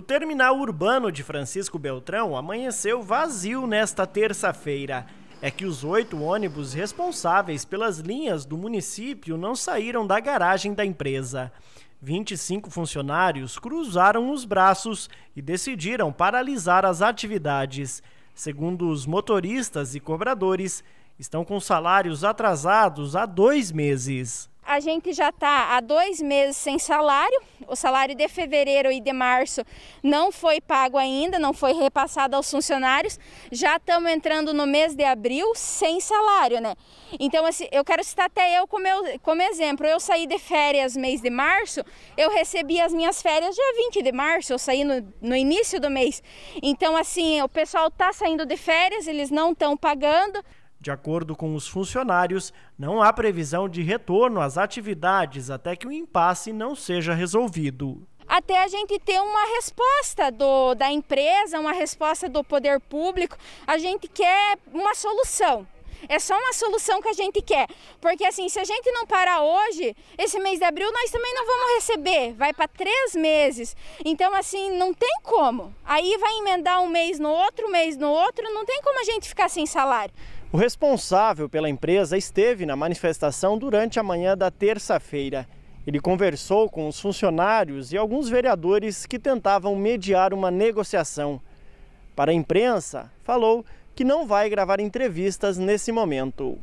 O terminal urbano de Francisco Beltrão amanheceu vazio nesta terça-feira. É que os oito ônibus responsáveis pelas linhas do município não saíram da garagem da empresa. 25 funcionários cruzaram os braços e decidiram paralisar as atividades. Segundo os motoristas e cobradores, estão com salários atrasados há dois meses. A gente já está há dois meses sem salário, o salário de fevereiro e de março não foi pago ainda, não foi repassado aos funcionários. Já estamos entrando no mês de abril sem salário, né? Então, assim, eu quero citar até eu como, eu como exemplo. Eu saí de férias mês de março, eu recebi as minhas férias dia 20 de março, eu saí no, no início do mês. Então, assim, o pessoal está saindo de férias, eles não estão pagando. De acordo com os funcionários, não há previsão de retorno às atividades até que o impasse não seja resolvido até a gente ter uma resposta do, da empresa, uma resposta do poder público. A gente quer uma solução. É só uma solução que a gente quer. Porque assim, se a gente não parar hoje, esse mês de abril nós também não vamos receber. Vai para três meses. Então, assim, não tem como. Aí vai emendar um mês no outro, um mês no outro. Não tem como a gente ficar sem salário. O responsável pela empresa esteve na manifestação durante a manhã da terça-feira. Ele conversou com os funcionários e alguns vereadores que tentavam mediar uma negociação. Para a imprensa, falou que não vai gravar entrevistas nesse momento.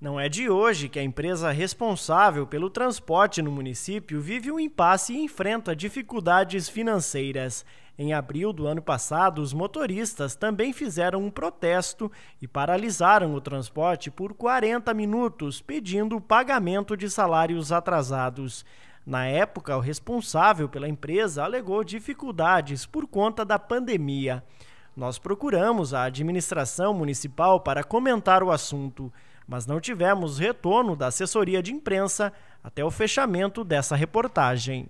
Não é de hoje que a empresa responsável pelo transporte no município vive um impasse e enfrenta dificuldades financeiras. Em abril do ano passado, os motoristas também fizeram um protesto e paralisaram o transporte por 40 minutos, pedindo o pagamento de salários atrasados. Na época, o responsável pela empresa alegou dificuldades por conta da pandemia. Nós procuramos a administração municipal para comentar o assunto, mas não tivemos retorno da assessoria de imprensa até o fechamento dessa reportagem.